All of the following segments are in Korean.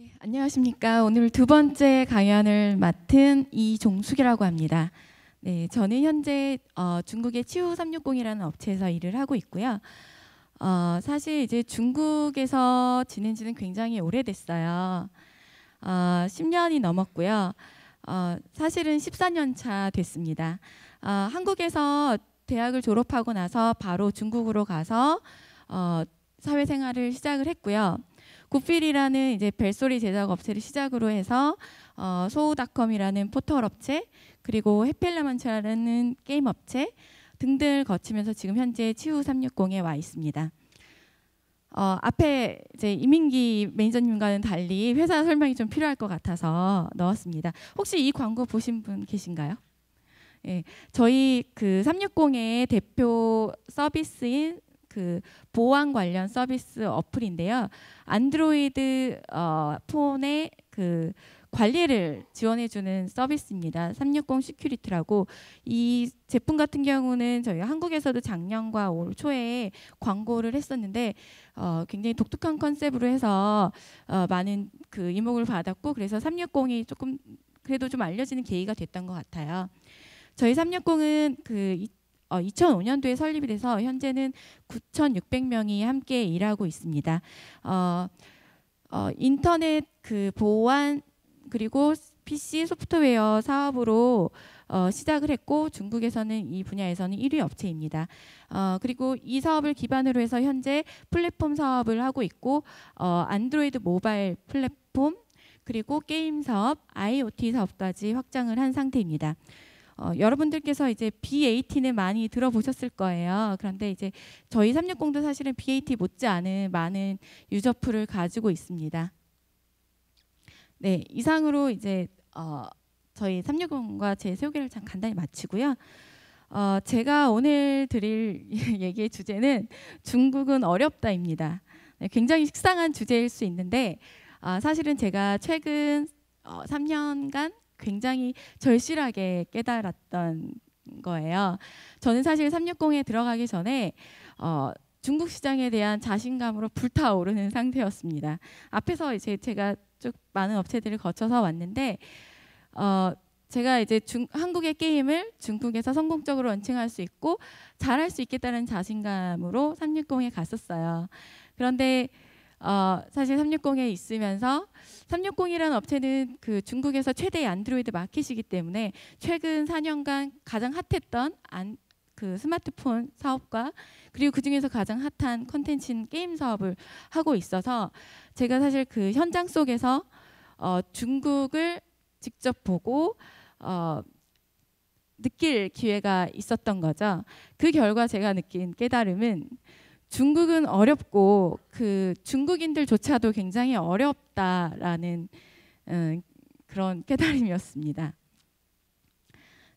네, 안녕하십니까. 오늘 두 번째 강연을 맡은 이종숙이라고 합니다. 네, 저는 현재 어, 중국의 치우 360이라는 업체에서 일을 하고 있고요. 어, 사실 이제 중국에서 지낸 지는 굉장히 오래됐어요. 어, 10년이 넘었고요. 어, 사실은 14년 차 됐습니다. 어, 한국에서 대학을 졸업하고 나서 바로 중국으로 가서 어, 사회생활을 시작을 했고요. 구필이라는 이제 벨소리 제작 업체를 시작으로 해서 어, 소우닷컴이라는 포털 업체 그리고 해필라만차라는 게임 업체 등등 거치면서 지금 현재 치우 360에 와 있습니다. 어, 앞에 이제 이민기 매니저님과는 달리 회사 설명이 좀 필요할 것 같아서 넣었습니다. 혹시 이 광고 보신 분 계신가요? 예, 저희 그 360의 대표 서비스인 그 보안 관련 서비스 어플인데요. 안드로이드 어, 폰의 그 관리를 지원해주는 서비스입니다. 360 시큐리티라고 이 제품 같은 경우는 저희 한국에서도 작년과 올 초에 광고를 했었는데 어, 굉장히 독특한 컨셉으로 해서 어, 많은 그 이목을 받았고 그래서 360이 조금 그래도 좀 알려지는 계기가 됐던 것 같아요. 저희 360은 그 2005년도에 어, 설립이 돼서 현재는 9,600명이 함께 일하고 있습니다. 어, 어, 인터넷 그 보안 그리고 PC 소프트웨어 사업으로 어, 시작을 했고 중국에서는 이 분야에서는 1위 업체입니다. 어, 그리고 이 사업을 기반으로 해서 현재 플랫폼 사업을 하고 있고 어, 안드로이드 모바일 플랫폼 그리고 게임 사업, IoT 사업까지 확장을 한 상태입니다. 어, 여러분들께서 이제 BAT는 많이 들어보셨을 거예요. 그런데 이제 저희 360도 사실은 BAT 못지않은 많은 유저풀을 가지고 있습니다. 네, 이상으로 이제 어, 저희 360과 제 소개를 참 간단히 마치고요. 어, 제가 오늘 드릴 얘기의 주제는 중국은 어렵다입니다. 네, 굉장히 식상한 주제일 수 있는데 어, 사실은 제가 최근 어, 3년간 굉장히 절실하게 깨달았던 거예요. 저는 사실 360에 들어가기 전에 어, 중국 시장에 대한 자신감으로 불타오르는 상태였습니다. 앞에서 이제 제가 쭉 많은 업체들을 거쳐서 왔는데 어, 제가 이제 중, 한국의 게임을 중국에서 성공적으로 런칭할 수 있고 잘할 수 있겠다는 자신감으로 360에 갔었어요. 그런데 어, 사실 360에 있으면서 360이라는 업체는 그 중국에서 최대 의 안드로이드 마켓이기 때문에 최근 4년간 가장 핫했던 안, 그 스마트폰 사업과 그리고 그 중에서 가장 핫한 컨텐츠인 게임 사업을 하고 있어서 제가 사실 그 현장 속에서 어, 중국을 직접 보고 어, 느낄 기회가 있었던 거죠. 그 결과 제가 느낀 깨달음은 중국은 어렵고 그 중국인들조차도 굉장히 어렵다라는 음, 그런 깨달음이었습니다.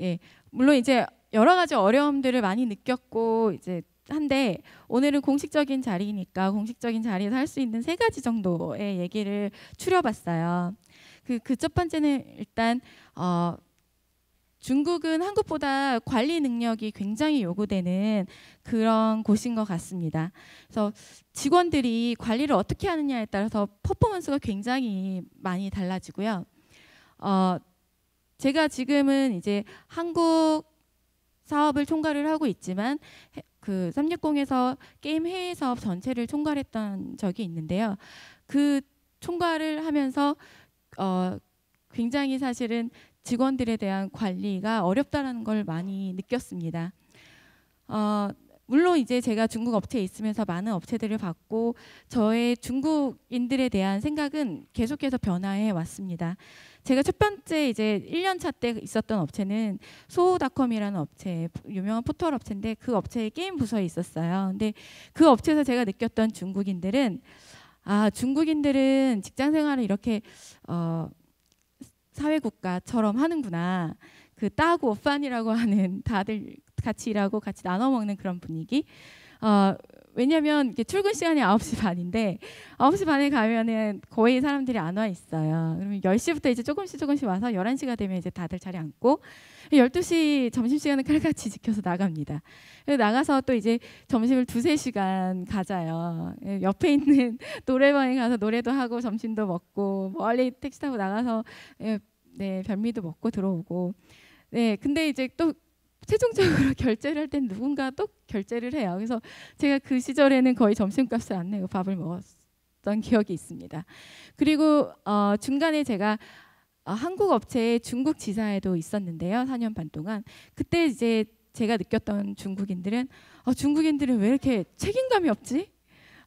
예, 물론 이제 여러 가지 어려움들을 많이 느꼈고 이제 한데 오늘은 공식적인 자리니까 공식적인 자리에서 할 수 있는 세 가지 정도의 얘기를 추려봤어요. 그첫 그, 그 번째는 일단 어, 중국은 한국보다 관리 능력이 굉장히 요구되는 그런 곳인 것 같습니다. 그래서 직원들이 관리를 어떻게 하느냐에 따라서 퍼포먼스가 굉장히 많이 달라지고요. 어, 제가 지금은 이제 한국 사업을 총괄을 하고 있지만 그 360에서 게임 해외 사업 전체를 총괄했던 적이 있는데요. 그 총괄을 하면서 어, 굉장히 사실은 직원들에 대한 관리가 어렵다는 걸 많이 느꼈습니다. 어, 물론 이제 제가 중국 업체에 있으면서 많은 업체들을 봤고 저의 중국인들에 대한 생각은 계속해서 변화해 왔습니다. 제가 첫 번째 이제 1년 차 때 있었던 업체는 소호닷컴이라는 업체 유명한 포털 업체인데 그 업체의 게임 부서에 있었어요. 근데 그 업체에서 제가 느꼈던 중국인들은 아 중국인들은 직장 생활을 이렇게 어 사회국가처럼 하는구나. 그 따고 오판이라고 하는 다들 같이 일하고 같이 나눠 먹는 그런 분위기. 어, 왜냐면 이게 출근 시간이 9시 반인데 9시 반에 가면은 거의 사람들이 안 와 있어요. 그러면 10시부터 이제 조금씩 조금씩 와서 11시가 되면 이제 다들 자리 앉고 12시 점심시간은 칼같이 지켜서 나갑니다. 나가서 또 이제 점심을 두세 시간 가자요. 예, 옆에 있는 노래방에 가서 노래도 하고 점심도 먹고 멀리 택시 타고 나가서 예, 네, 별미도 먹고 들어오고 네, 근데 이제 또 최종적으로 결제를 할 땐 누군가 또 결제를 해요. 그래서 제가 그 시절에는 거의 점심값을 안 내고 밥을 먹었던 기억이 있습니다. 그리고 어, 중간에 제가 어, 한국 업체의 중국 지사에도 있었는데요. 4년 반 동안 그때 이제 제가 느꼈던 중국인들은 어, 중국인들은 왜 이렇게 책임감이 없지?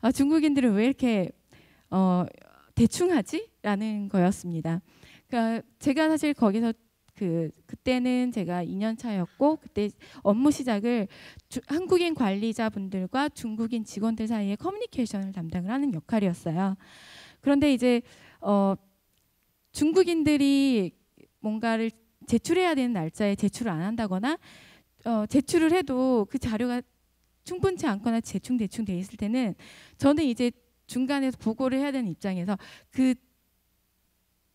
아, 중국인들은 왜 이렇게 어, 대충하지? 라는 거였습니다. 그러니까 제가 사실 거기서 그 그때는 제가 2년 차였고 그때 업무 시작을 주, 한국인 관리자분들과 중국인 직원들 사이의 커뮤니케이션을 담당을 하는 역할이었어요. 그런데 이제 어 중국인들이 뭔가를 제출해야 되는 날짜에 제출을 안 한다거나 어, 제출을 해도 그 자료가 충분치 않거나 대충 대충 돼 있을 때는 저는 이제 중간에서 보고를 해야 되는 입장에서 그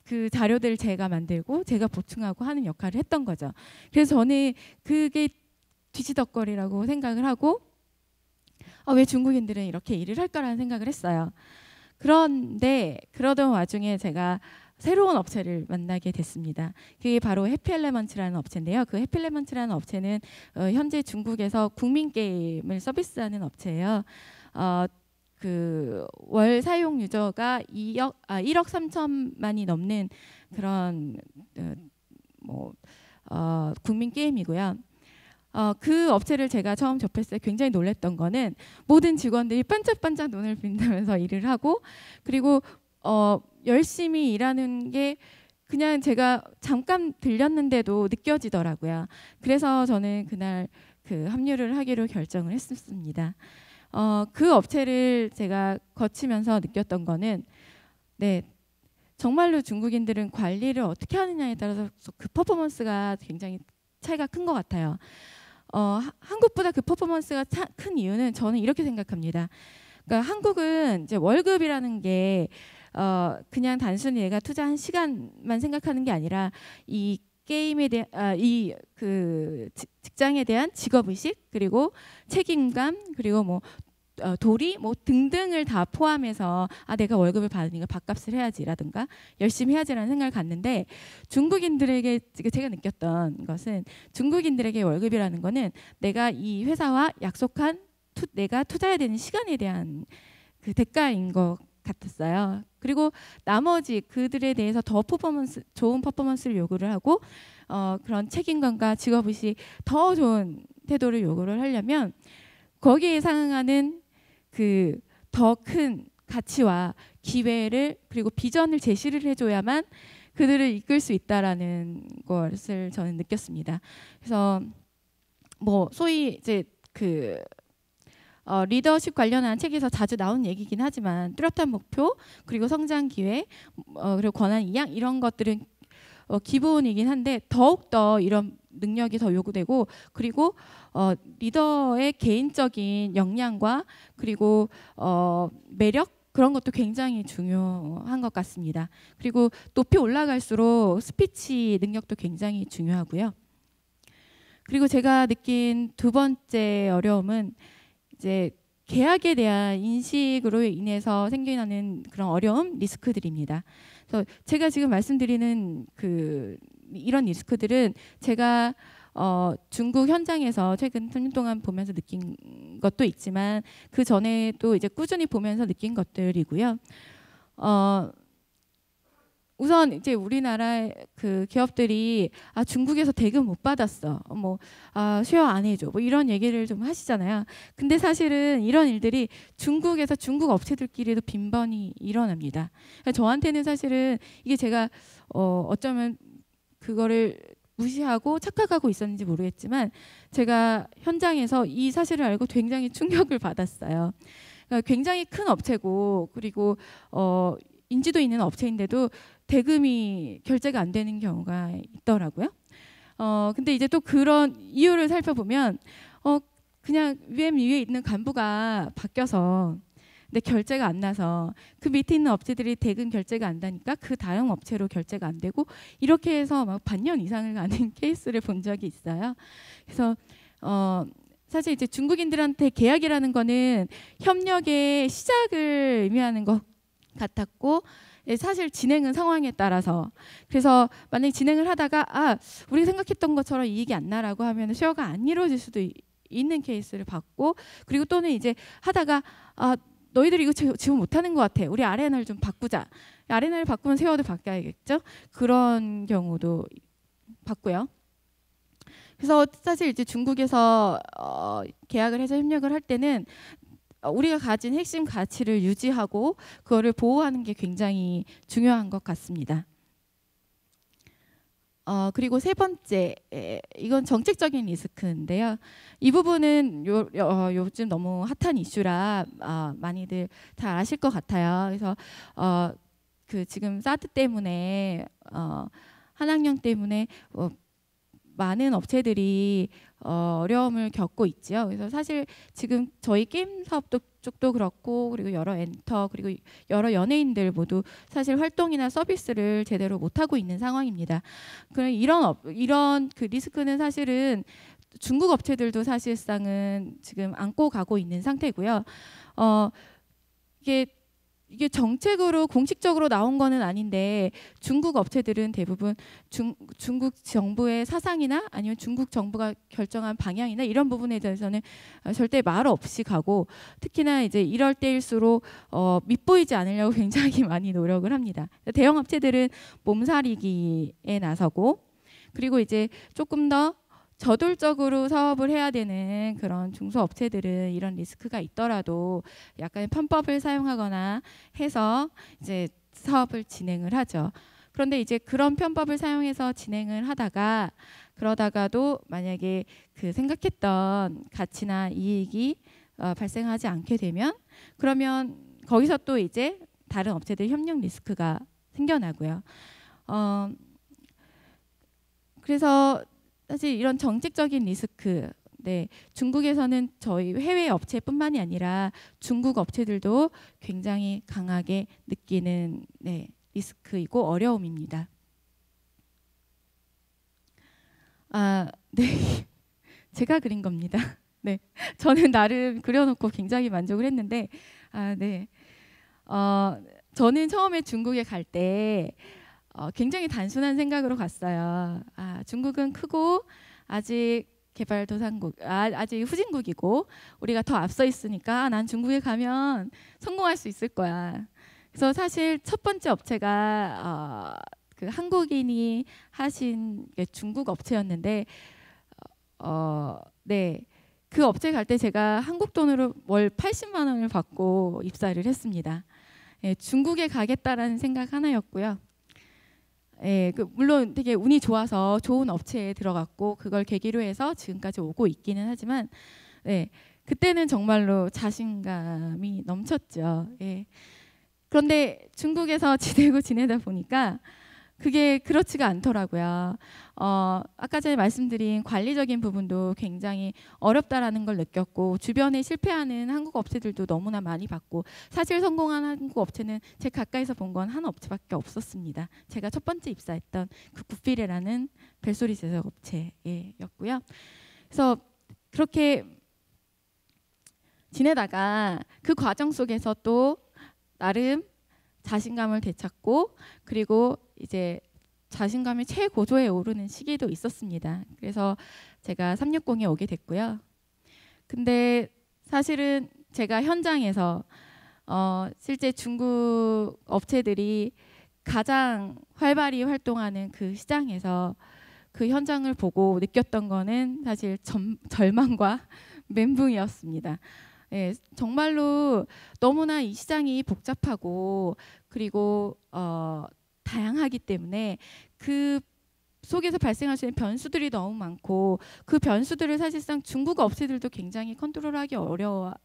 그자료들 제가 만들고 제가 보충하고 하는 역할을 했던 거죠. 그래서 저는 그게 뒤치덕거리라고 생각을 하고 아, 왜 중국인들은 이렇게 일을 할까라는 생각을 했어요. 그런데 그러던 와중에 제가 새로운 업체를 만나게 됐습니다. 그게 바로 해피엘레먼츠라는 업체인데요. 그 해피엘레먼츠라는 업체는 어, 현재 중국에서 국민 게임을 서비스하는 업체예요. 어, 그월 사용 유저가 2억 아 1억 3천만이 넘는 그런 어, 뭐 어, 국민 게임이고요. 어, 그 업체를 제가 처음 접했을 때 굉장히 놀랬던 거는 모든 직원들이 반짝반짝 눈을 빛내면서 일을 하고 그리고 어, 열심히 일하는 게 그냥 제가 잠깐 들렸는데도 느껴지더라고요. 그래서 저는 그날 그 합류를 하기로 결정을 했었습니다. 어, 그 업체를 제가 거치면서 느꼈던 거는 네 정말로 중국인들은 관리를 어떻게 하느냐에 따라서 그 퍼포먼스가 굉장히 차이가 큰 것 같아요. 어, 한국보다 그 퍼포먼스가 차, 큰 이유는 저는 이렇게 생각합니다. 그러니까 한국은 이제 월급이라는 게 어, 그냥 단순히 얘가 투자한 시간만 생각하는 게 아니라 이 게임에 대한 아, 이그 직장에 대한 직업 의식 그리고 책임감 그리고 뭐 어, 도리 뭐 등등을 다 포함해서 아 내가 월급을 받으니까 밥값을 해야지라든가 열심히 해야지라는 생각을 갖는데 중국인들에게 제가 느꼈던 것은 중국인들에게 월급이라는 거는 내가 이 회사와 약속한 투, 내가 투자해야 되는 시간에 대한 그 대가인 것 같았어요. 그리고 나머지 그들에 대해서 더 퍼포먼스 좋은 퍼포먼스를 요구를 하고 어, 그런 책임감과 직업의식 더 좋은 태도를 요구를 하려면 거기에 상응하는 그 더 큰 가치와 기회를 그리고 비전을 제시를 해줘야만 그들을 이끌 수 있다라는 것을 저는 느꼈습니다. 그래서 뭐 소위 이제 그 어, 리더십 관련한 책에서 자주 나온 얘기긴 하지만 뚜렷한 목표 그리고 성장 기회 어, 그리고 권한 이양 이런 것들은 어, 기본이긴 한데 더욱 더 이런 능력이 더 요구되고 그리고 어, 리더의 개인적인 역량과 그리고 어, 매력 그런 것도 굉장히 중요한 것 같습니다. 그리고 높이 올라갈수록 스피치 능력도 굉장히 중요하고요. 그리고 제가 느낀 두 번째 어려움은 이제 계약에 대한 인식으로 인해서 생겨나는 그런 어려움 리스크들입니다. 그래서 제가 지금 말씀드리는 그 이런 리스크들은 제가 어, 중국 현장에서 최근 3년 동안 보면서 느낀 것도 있지만 그 전에도 이제 꾸준히 보면서 느낀 것들이고요. 어, 우선 이제 우리나라 그 기업들이 아 중국에서 대금 못 받았어 뭐아 쉐어 안 해줘 뭐 이런 얘기를 좀 하시잖아요 근데 사실은 이런 일들이 중국에서 중국 업체들끼리도 빈번히 일어납니다 그러니까 저한테는 사실은 이게 제가 어 어쩌면 그거를 무시하고 착각하고 있었는지 모르겠지만 제가 현장에서 이 사실을 알고 굉장히 충격을 받았어요. 그러니까 굉장히 큰 업체고 그리고 어 인지도 있는 업체인데도 대금이 결제가 안 되는 경우가 있더라고요. 어, 근데 이제 또 그런 이유를 살펴보면 어, 그냥 위엠 위에 있는 간부가 바뀌어서 근데 결제가 안 나서 그 밑에 있는 업체들이 대금 결제가 안 되니까 그 다음 업체로 결제가 안 되고 이렇게 해서 막 반년 이상을 가는 케이스를 본 적이 있어요. 그래서 어 사실 이제 중국인들한테 계약이라는 거는 협력의 시작을 의미하는 것 같았고 예, 사실 진행은 상황에 따라서 그래서 만약에 진행을 하다가 아우리 생각했던 것처럼 이익이 안 나라고 하면 쉐어가 안 이루어질 수도 있는 케이스를 봤고 그리고 또는 이제 하다가 아 너희들이 이거 지금 못하는 것 같아 우리 아레나를 좀 바꾸자 아레나를 바꾸면 쉐어도 바뀌어야겠죠 그런 경우도 봤고요 그래서 사실 이제 중국에서 어, 계약을 해서 협력을 할 때는 어, 우리가 가진 핵심 가치를 유지하고 그거를 보호하는 게 굉장히 중요한 것 같습니다. 어, 그리고 세 번째 이건 정책적인 리스크인데요. 이 부분은 요, 어, 요즘 너무 핫한 이슈라 어, 많이들 다 아실 것 같아요. 그래서 어, 그 지금 사드 때문에 어, 한학령 때문에 어, 많은 업체들이 어, 어려움을 겪고 있지요. 그래서 사실 지금 저희 게임 사업도 쪽도 그렇고 그리고 여러 엔터 그리고 여러 연예인들 모두 사실 활동이나 서비스를 제대로 못 하고 있는 상황입니다. 그런 이런 이런 그 리스크는 사실은 중국 업체들도 사실상은 지금 안고 가고 있는 상태고요. 어 이게 이게 정책으로 공식적으로 나온 거는 아닌데 중국 업체들은 대부분 중, 중국 정부의 사상이나 아니면 중국 정부가 결정한 방향이나 이런 부분에 대해서는 어, 절대 말 없이 가고 특히나 이제 이럴 때일수록 어, 밑보이지 않으려고 굉장히 많이 노력을 합니다. 대형 업체들은 몸살이기에 나서고 그리고 이제 조금 더 저돌적으로 사업을 해야 되는 그런 중소업체들은 이런 리스크가 있더라도 약간의 편법을 사용하거나 해서 이제 사업을 진행을 하죠. 그런데 이제 그런 편법을 사용해서 진행을 하다가 그러다가도 만약에 그 생각했던 가치나 이익이 어, 발생하지 않게 되면 그러면 거기서 또 이제 다른 업체들 협력 리스크가 생겨나고요. 어, 그래서 사실 이런 정책적인 리스크 네, 중국에서는 저희 해외 업체뿐만이 아니라 중국 업체들도 굉장히 강하게 느끼는 네, 리스크이고 어려움입니다. 아, 네. 제가 그린 겁니다. 네. 저는 나름 그려놓고 굉장히 만족을 했는데, 아, 네. 어, 저는 처음에 중국에 갈 때, 어, 굉장히 단순한 생각으로 갔어요. 아, 중국은 크고 아직 개발도상국 아, 직 후진국이고 우리가 더 앞서 있으니까 난 중국에 가면 성공할 수 있을 거야. 그래서 사실 첫 번째 업체가 어, 그 한국인이 하신 중국 업체였는데 어, 어, 네. 그 업체 갈 때 제가 한국 돈으로 월 80만 원을 받고 입사를 했습니다. 예, 중국에 가겠다라는 생각 하나였고요. 예, 그 물론 되게 운이 좋아서 좋은 업체에 들어갔고 그걸 계기로 해서 지금까지 오고 있기는 하지만 예, 그때는 정말로 자신감이 넘쳤죠. 예. 그런데 중국에서 지내고 지내다 보니까 그게 그렇지가 않더라고요. 어, 아까 전에 말씀드린 관리적인 부분도 굉장히 어렵다라는 걸 느꼈고 주변에 실패하는 한국 업체들도 너무나 많이 봤고 사실 성공한 한국 업체는 제 가까이서 본 건 한 업체밖에 없었습니다. 제가 첫 번째 입사했던 그 구피레라는 벨소리 제작 업체였고요. 그래서 그렇게 지내다가 그 과정 속에서 또 나름 자신감을 되찾고 그리고 이제 자신감이 최고조에 오르는 시기도 있었습니다. 그래서 제가 360에 오게 됐고요. 근데 사실은 제가 현장에서 어, 실제 중국 업체들이 가장 활발히 활동하는 그 시장에서 그 현장을 보고 느꼈던 거는 사실 점, 절망과 멘붕이었습니다. 예, 정말로 너무나 이 시장이 복잡하고 그리고 어, 다양하기 때문에 그 속에서 발생할 수 있는 변수들이 너무 많고 그 변수들을 사실상 중국 업체들도 굉장히 컨트롤하기 어려워하는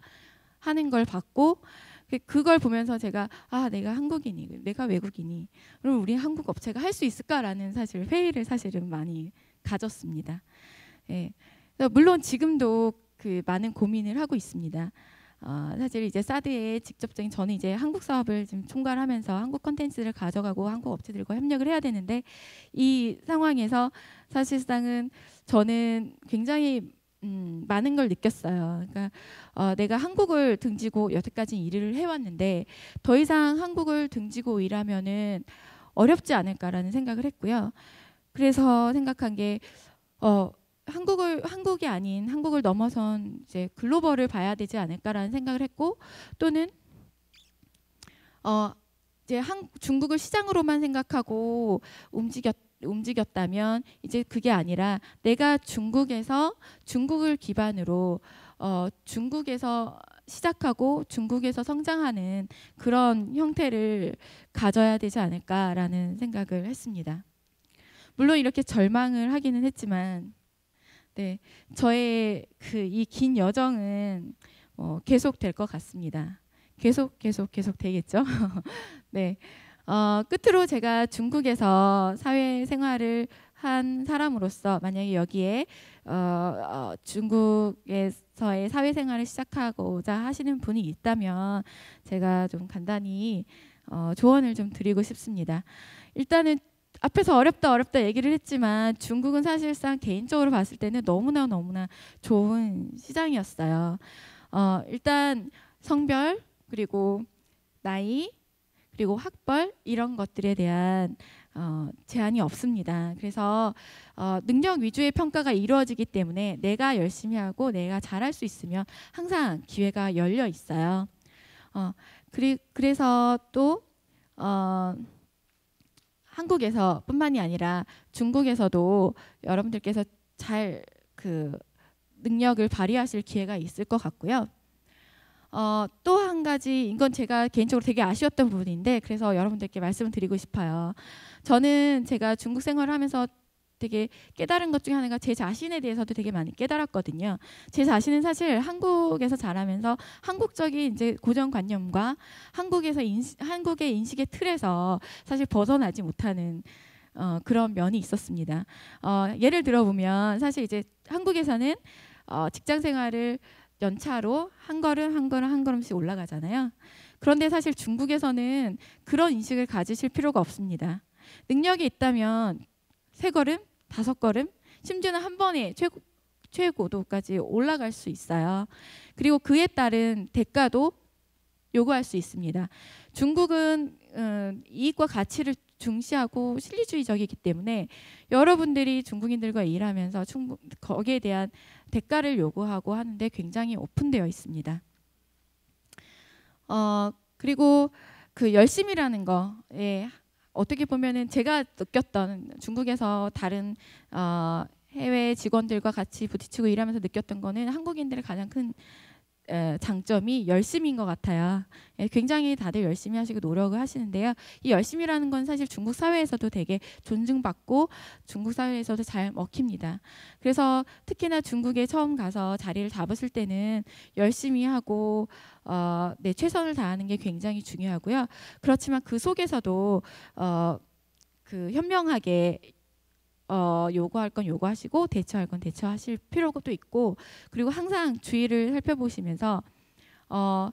걸 봤고 그, 그걸 보면서 제가 아 내가 한국인이 내가 외국인이 그럼 우리 한국 업체가 할 수 있을까라는 사실 회의를 사실은 많이 가졌습니다. 예. 물론 지금도 그 많은 고민을 하고 있습니다. 어, 사실 이제 사드의 직접적인 저는 이제 한국 사업을 지금 총괄하면서 한국 컨텐츠를 가져가고 한국 업체들과 협력을 해야 되는데 이 상황에서 사실상은 저는 굉장히 음, 많은 걸 느꼈어요. 그러니까 어, 내가 한국을 등지고 여태까지 일을 해왔는데 더 이상 한국을 등지고 일하면은 어렵지 않을까라는 생각을 했고요. 그래서 생각한 게 어, 한국을 한국이 아닌 한국을 넘어선 이제 글로벌을 봐야 되지 않을까라는 생각을 했고 또는 어 이제 한, 중국을 시장으로만 생각하고 움직였 움직였다면 이제 그게 아니라 내가 중국에서 중국을 기반으로 어 중국에서 시작하고 중국에서 성장하는 그런 형태를 가져야 되지 않을까라는 생각을 했습니다. 물론 이렇게 절망을 하기는 했지만 네, 저의 그 이 긴 여정은 어, 계속 될 것 같습니다. 계속 계속 계속 되겠죠. 네, 어, 끝으로 제가 중국에서 사회 생활을 한 사람으로서 만약에 여기에 어, 어, 중국에서의 사회 생활을 시작하고자 하시는 분이 있다면 제가 좀 간단히 어, 조언을 좀 드리고 싶습니다. 일단은 앞에서 어렵다 어렵다 얘기를 했지만 중국은 사실상 개인적으로 봤을 때는 너무나 너무나 좋은 시장이었어요. 어, 일단 성별 그리고 나이 그리고 학벌 이런 것들에 대한 어, 제한이 없습니다. 그래서 어, 능력 위주의 평가가 이루어지기 때문에 내가 열심히 하고 내가 잘할 수 있으면 항상 기회가 열려 있어요. 어, 그리, 그래서 또 어, 한국에서뿐만이 아니라 중국에서도 여러분들께서 잘 그 능력을 발휘하실 기회가 있을 것 같고요. 어, 또 한 가지 이건 제가 개인적으로 되게 아쉬웠던 부분인데 그래서 여러분들께 말씀을 드리고 싶어요. 저는 제가 중국 생활을 하면서 되게 깨달은 것 중에 하나가 제 자신에 대해서도 되게 많이 깨달았거든요. 제 자신은 사실 한국에서 자라면서 한국적인 이제 고정관념과 한국에서 인식, 한국의 인식의 틀에서 사실 벗어나지 못하는 어, 그런 면이 있었습니다. 어, 예를 들어보면 사실 이제 한국에서는 어, 직장 생활을 연차로 한 걸음 한 걸음 한 걸음씩 올라가잖아요. 그런데 사실 중국에서는 그런 인식을 가지실 필요가 없습니다. 능력이 있다면 세 걸음, 다섯 걸음, 심지어는 한 번에 최고, 최고도까지 올라갈 수 있어요. 그리고 그에 따른 대가도 요구할 수 있습니다. 중국은 음, 이익과 가치를 중시하고 실리주의적이기 때문에 여러분들이 중국인들과 일하면서 충분, 거기에 대한 대가를 요구하고 하는데 굉장히 오픈되어 있습니다. 어, 그리고 그 열심이라는 거에 어떻게 보면은 제가 느꼈던 중국에서 다른 어, 해외 직원들과 같이 부딪히고 일하면서 느꼈던 거는 한국인들의 가장 큰 장점이 열심인 것 같아요. 예, 굉장히 다들 열심히 하시고 노력을 하시는데요. 이 열심이라는 건 사실 중국 사회에서도 되게 존중받고 중국 사회에서도 잘 먹힙니다. 그래서 특히나 중국에 처음 가서 자리를 잡았을 때는 열심히 하고 어, 네, 최선을 다하는 게 굉장히 중요하고요. 그렇지만 그 속에서도 어, 그 현명하게 어, 요구할 건 요구하시고 대처할 건 대처하실 필요가 또 있고 그리고 항상 주의를 살펴보시면서 어,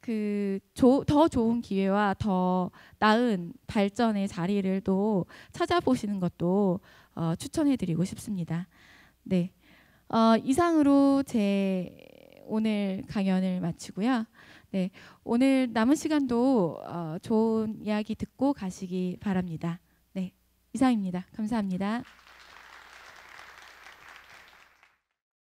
그더 좋은 기회와 더 나은 발전의 자리를 또 찾아보시는 것도 어, 추천해드리고 싶습니다. 네, 어, 이상으로 제 오늘 강연을 마치고요. 네, 오늘 남은 시간도 어, 좋은 이야기 듣고 가시기 바랍니다. 이상입니다. 감사합니다.